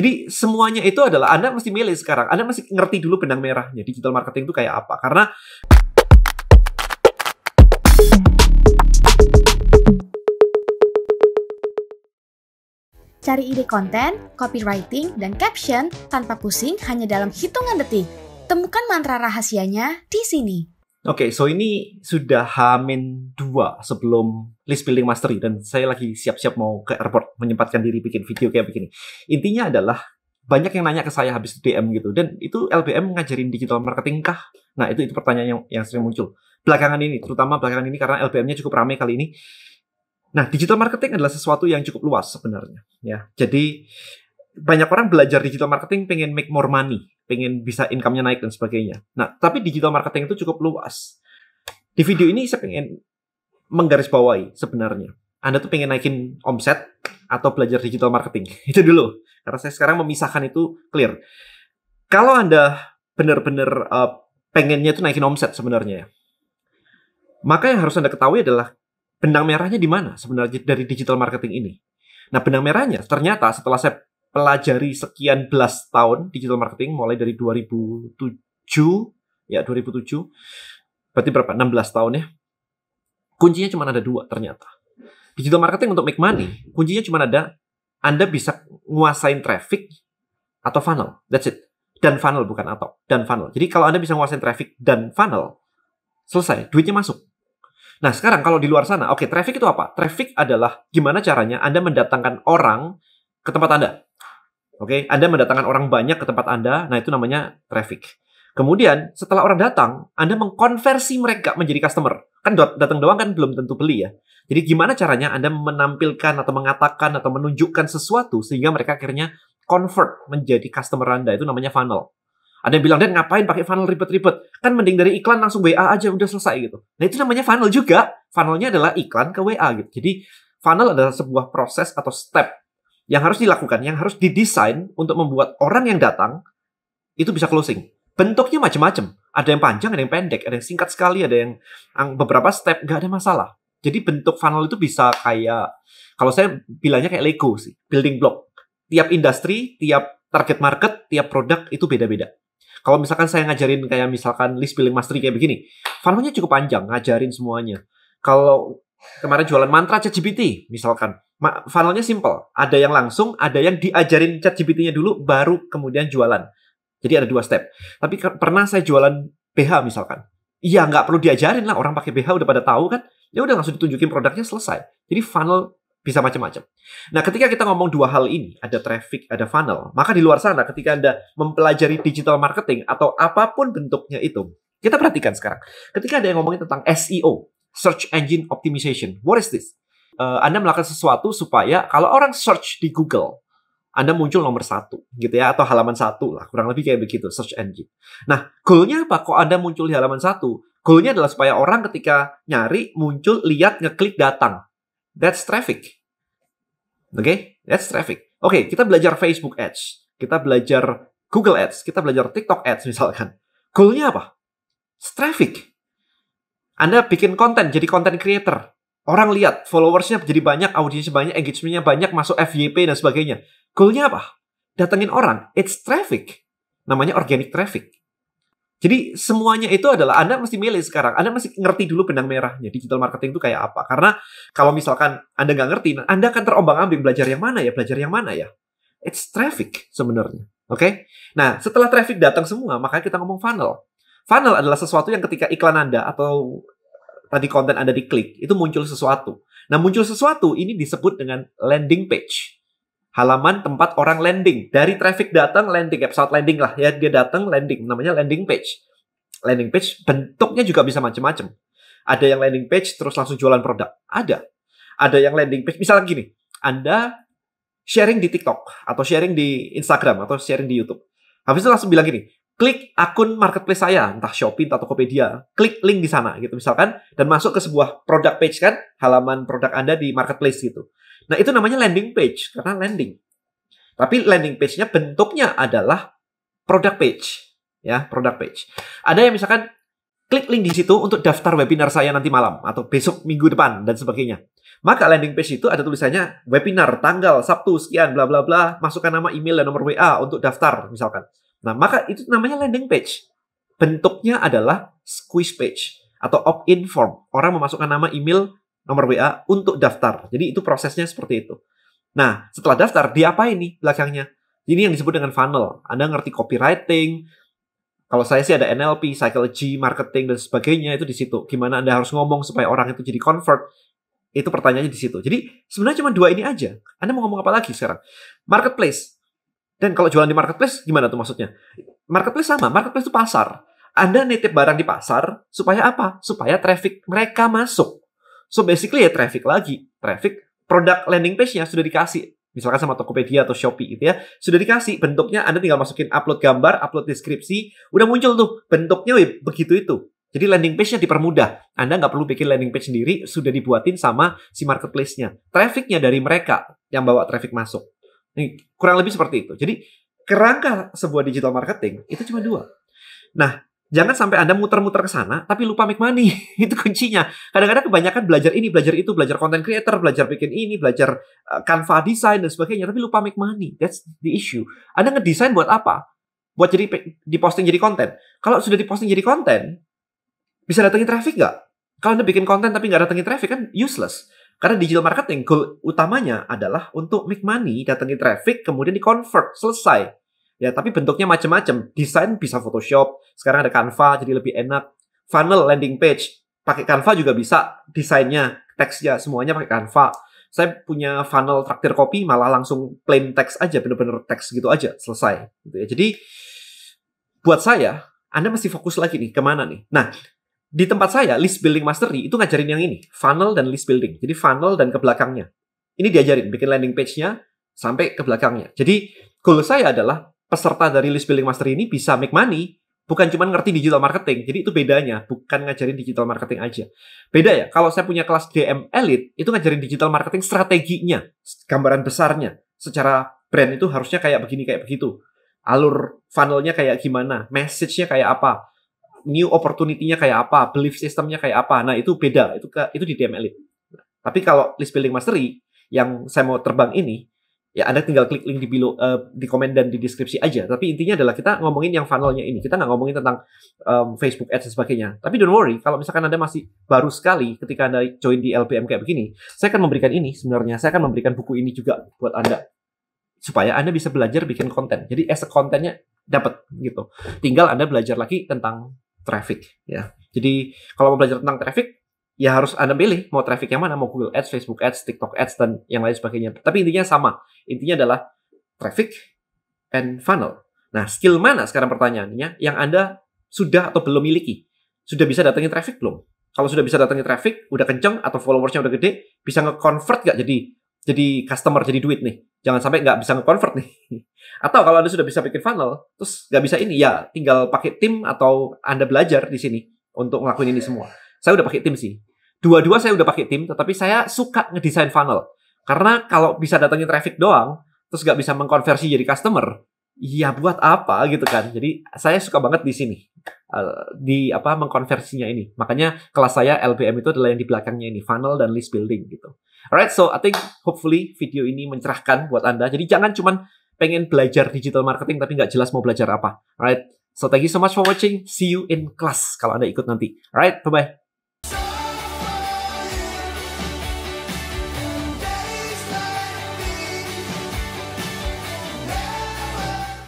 Jadi semuanya itu adalah Anda mesti milih sekarang. Anda mesti ngerti dulu benang merahnya digital marketing itu kayak apa. Karena Cari ide konten, copywriting, dan caption tanpa pusing hanya dalam hitungan detik. Temukan mantra rahasianya di sini. Oke, okay, so ini sudah hamin dua sebelum list building mastery dan saya lagi siap-siap mau ke airport menyempatkan diri bikin video kayak begini. Intinya adalah banyak yang nanya ke saya habis DM gitu dan itu LBM ngajarin digital marketing kah? Nah, itu itu pertanyaan yang, yang sering muncul. Belakangan ini, terutama belakangan ini karena LBM-nya cukup ramai kali ini. Nah, digital marketing adalah sesuatu yang cukup luas sebenarnya, ya. Jadi banyak orang belajar digital marketing pengen make more money pengen bisa income-nya naik dan sebagainya. Nah, tapi digital marketing itu cukup luas. Di video ini saya pengen menggarisbawahi sebenarnya. Anda tuh pengen naikin omset atau belajar digital marketing. Itu dulu. Karena saya sekarang memisahkan itu clear. Kalau Anda benar-benar uh, pengennya tuh naikin omset sebenarnya ya. Maka yang harus Anda ketahui adalah benang merahnya di mana sebenarnya dari digital marketing ini. Nah, benang merahnya ternyata setelah saya pelajari sekian belas tahun digital marketing mulai dari 2007 ya 2007 berarti berapa 16 tahun ya kuncinya cuma ada dua ternyata digital marketing untuk make money kuncinya cuma ada anda bisa nguasain traffic atau funnel that's it dan funnel bukan atau dan funnel jadi kalau anda bisa nguasain traffic dan funnel selesai duitnya masuk Nah, sekarang kalau di luar sana, oke, okay, traffic itu apa? Traffic adalah gimana caranya Anda mendatangkan orang ke tempat Anda. Oke, okay? Anda mendatangkan orang banyak ke tempat Anda, nah itu namanya traffic. Kemudian setelah orang datang, Anda mengkonversi mereka menjadi customer. Kan datang doang kan belum tentu beli ya. Jadi gimana caranya Anda menampilkan atau mengatakan atau menunjukkan sesuatu sehingga mereka akhirnya convert menjadi customer Anda itu namanya funnel. Ada yang bilang, "Dan ngapain pakai funnel ribet-ribet? Kan mending dari iklan langsung WA aja udah selesai gitu." Nah, itu namanya funnel juga. Funnelnya adalah iklan ke WA gitu. Jadi, funnel adalah sebuah proses atau step yang harus dilakukan, yang harus didesain untuk membuat orang yang datang itu bisa closing. Bentuknya macam-macam. Ada yang panjang, ada yang pendek, ada yang singkat sekali, ada yang beberapa step, nggak ada masalah. Jadi bentuk funnel itu bisa kayak, kalau saya bilangnya kayak Lego sih, building block. Tiap industri, tiap target market, tiap produk itu beda-beda. Kalau misalkan saya ngajarin kayak misalkan list building mastery kayak begini, funnelnya cukup panjang, ngajarin semuanya. Kalau kemarin jualan mantra ChatGPT misalkan, funnelnya simple. Ada yang langsung, ada yang diajarin chat GPT-nya dulu, baru kemudian jualan. Jadi ada dua step. Tapi pernah saya jualan BH misalkan. Iya, nggak perlu diajarin lah. Orang pakai BH udah pada tahu kan. Ya udah langsung ditunjukin produknya selesai. Jadi funnel bisa macam-macam. Nah, ketika kita ngomong dua hal ini, ada traffic, ada funnel, maka di luar sana ketika Anda mempelajari digital marketing atau apapun bentuknya itu, kita perhatikan sekarang. Ketika ada yang ngomongin tentang SEO, search engine optimization. What is this? uh, Anda melakukan sesuatu supaya kalau orang search di Google, Anda muncul nomor satu gitu ya atau halaman satu lah kurang lebih kayak begitu search engine. Nah goalnya apa? Kok Anda muncul di halaman satu? Goalnya adalah supaya orang ketika nyari muncul lihat ngeklik datang. That's traffic. Oke, okay? that's traffic. Oke, okay, kita belajar Facebook Ads, kita belajar Google Ads, kita belajar TikTok Ads misalkan. Goalnya apa? Traffic. Anda bikin konten, jadi konten creator. Orang lihat followersnya jadi banyak, audiensnya banyak, engagementnya banyak, masuk FYP dan sebagainya. Goalnya apa? datangin orang. It's traffic. Namanya organic traffic. Jadi semuanya itu adalah Anda mesti milih sekarang. Anda mesti ngerti dulu benang merahnya digital marketing itu kayak apa. Karena kalau misalkan Anda nggak ngerti, Anda akan terombang-ambing belajar yang mana ya, belajar yang mana ya. It's traffic sebenarnya. Oke? Okay? Nah, setelah traffic datang semua, maka kita ngomong funnel. Funnel adalah sesuatu yang ketika iklan Anda atau tadi konten Anda diklik, itu muncul sesuatu. Nah, muncul sesuatu ini disebut dengan landing page. Halaman tempat orang landing. Dari traffic datang, landing. website landing lah. Ya, dia datang, landing. Namanya landing page. Landing page bentuknya juga bisa macam-macam. Ada yang landing page terus langsung jualan produk. Ada. Ada yang landing page. Misalnya gini, Anda sharing di TikTok atau sharing di Instagram atau sharing di YouTube. Habis itu langsung bilang gini, klik akun marketplace saya, entah Shopee atau Tokopedia, klik link di sana gitu misalkan dan masuk ke sebuah product page kan, halaman produk Anda di marketplace gitu. Nah, itu namanya landing page karena landing. Tapi landing page-nya bentuknya adalah product page, ya, product page. Ada yang misalkan klik link di situ untuk daftar webinar saya nanti malam atau besok minggu depan dan sebagainya. Maka landing page itu ada tulisannya webinar tanggal Sabtu sekian bla bla bla, masukkan nama email dan nomor WA untuk daftar misalkan. Nah, maka itu namanya landing page. Bentuknya adalah squeeze page atau opt-in form. Orang memasukkan nama email, nomor WA untuk daftar. Jadi itu prosesnya seperti itu. Nah, setelah daftar, dia apa ini belakangnya? Ini yang disebut dengan funnel. Anda ngerti copywriting, kalau saya sih ada NLP, psychology, marketing, dan sebagainya itu di situ. Gimana Anda harus ngomong supaya orang itu jadi convert, itu pertanyaannya di situ. Jadi sebenarnya cuma dua ini aja. Anda mau ngomong apa lagi sekarang? Marketplace. Dan kalau jualan di marketplace gimana tuh maksudnya? Marketplace sama, marketplace itu pasar. Anda nitip barang di pasar supaya apa? Supaya traffic mereka masuk. So basically ya traffic lagi, traffic produk landing page-nya sudah dikasih. Misalkan sama Tokopedia atau Shopee gitu ya. Sudah dikasih bentuknya Anda tinggal masukin upload gambar, upload deskripsi, udah muncul tuh bentuknya wih, begitu itu. Jadi landing page-nya dipermudah. Anda nggak perlu bikin landing page sendiri, sudah dibuatin sama si marketplace-nya. Traffic-nya dari mereka yang bawa traffic masuk kurang lebih seperti itu. Jadi kerangka sebuah digital marketing itu cuma dua. Nah, jangan sampai Anda muter-muter ke sana tapi lupa make money. itu kuncinya. Kadang-kadang kebanyakan belajar ini, belajar itu, belajar content creator, belajar bikin ini, belajar uh, Canva design dan sebagainya tapi lupa make money. That's the issue. Anda ngedesain buat apa? Buat jadi diposting jadi konten. Kalau sudah diposting jadi konten, bisa datangin traffic nggak? Kalau Anda bikin konten tapi nggak datangin traffic kan useless. Karena digital marketing goal utamanya adalah untuk make money, datangi traffic, kemudian di convert, selesai. Ya, tapi bentuknya macam-macam. Desain bisa Photoshop, sekarang ada Canva jadi lebih enak. Funnel landing page pakai Canva juga bisa desainnya, teksnya semuanya pakai Canva. Saya punya funnel traktir kopi malah langsung plain text aja, bener-bener teks gitu aja, selesai. Gitu ya. Jadi buat saya, Anda masih fokus lagi nih kemana nih. Nah, di tempat saya list building mastery itu ngajarin yang ini funnel dan list building jadi funnel dan ke belakangnya ini diajarin bikin landing page-nya sampai ke belakangnya jadi goal saya adalah peserta dari list building mastery ini bisa make money bukan cuma ngerti digital marketing jadi itu bedanya bukan ngajarin digital marketing aja beda ya kalau saya punya kelas DM elite itu ngajarin digital marketing strateginya gambaran besarnya secara brand itu harusnya kayak begini kayak begitu alur funnelnya kayak gimana message-nya kayak apa new opportunity-nya kayak apa, belief system-nya kayak apa. Nah, itu beda. Itu ke, itu di DM Elite. tapi kalau list building mastery yang saya mau terbang ini, ya Anda tinggal klik link di below, uh, di komen dan di deskripsi aja. Tapi intinya adalah kita ngomongin yang funnel-nya ini. Kita nggak ngomongin tentang um, Facebook Ads dan sebagainya. Tapi don't worry, kalau misalkan Anda masih baru sekali ketika Anda join di LPM kayak begini, saya akan memberikan ini sebenarnya. Saya akan memberikan buku ini juga buat Anda supaya Anda bisa belajar bikin konten. Jadi as a kontennya dapat gitu. Tinggal Anda belajar lagi tentang traffic ya. Jadi kalau mau belajar tentang traffic ya harus Anda pilih mau traffic yang mana, mau Google Ads, Facebook Ads, TikTok Ads dan yang lain sebagainya. Tapi intinya sama. Intinya adalah traffic and funnel. Nah, skill mana sekarang pertanyaannya yang Anda sudah atau belum miliki? Sudah bisa datangin traffic belum? Kalau sudah bisa datangin traffic, udah kenceng atau followersnya udah gede, bisa nge-convert gak jadi jadi customer, jadi duit nih? jangan sampai nggak bisa nge-convert nih. Atau kalau Anda sudah bisa bikin funnel, terus nggak bisa ini, ya tinggal pakai tim atau Anda belajar di sini untuk ngelakuin ini semua. Saya udah pakai tim sih. Dua-dua saya udah pakai tim, tetapi saya suka ngedesain funnel. Karena kalau bisa datangin traffic doang, terus nggak bisa mengkonversi jadi customer, ya buat apa gitu kan. Jadi saya suka banget di sini. Eh, di apa mengkonversinya ini. Makanya kelas saya LBM itu adalah yang di belakangnya ini, funnel dan list building gitu. Alright, so I think hopefully video ini mencerahkan buat Anda. Jadi jangan cuman pengen belajar digital marketing tapi nggak jelas mau belajar apa. Alright, so thank you so much for watching. See you in class kalau Anda ikut nanti. Alright, bye-bye.